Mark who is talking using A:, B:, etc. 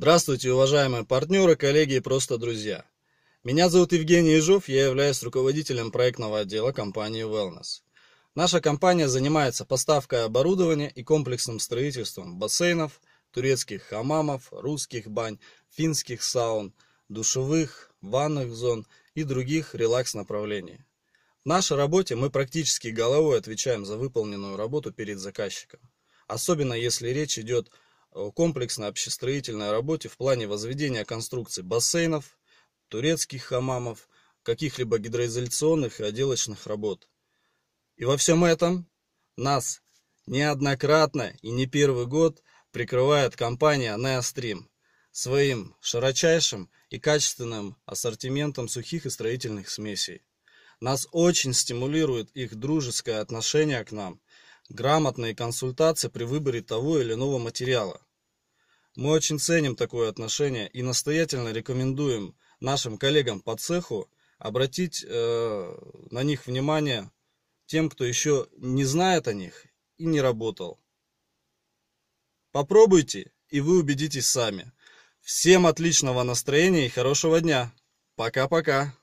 A: Здравствуйте, уважаемые партнеры, коллеги и просто друзья. Меня зовут Евгений Ижов, я являюсь руководителем проектного отдела компании Wellness. Наша компания занимается поставкой оборудования и комплексным строительством бассейнов, турецких хамамов, русских бань, финских саун, душевых, ванных зон и других релакс-направлений. В нашей работе мы практически головой отвечаем за выполненную работу перед заказчиком, особенно если речь идет о Э, комплексной общестроительной работе в плане возведения конструкций бассейнов, турецких хамамов, каких-либо гидроизоляционных и отделочных работ. И во всем этом нас неоднократно и не первый год прикрывает компания Neostream своим широчайшим и качественным ассортиментом сухих и строительных смесей. Нас очень стимулирует их дружеское отношение к нам, грамотные консультации при выборе того или иного материала. Мы очень ценим такое отношение и настоятельно рекомендуем нашим коллегам по цеху обратить э, на них внимание тем, кто еще не знает о них и не работал. Попробуйте, и вы убедитесь сами. Всем отличного настроения и хорошего дня. Пока-пока.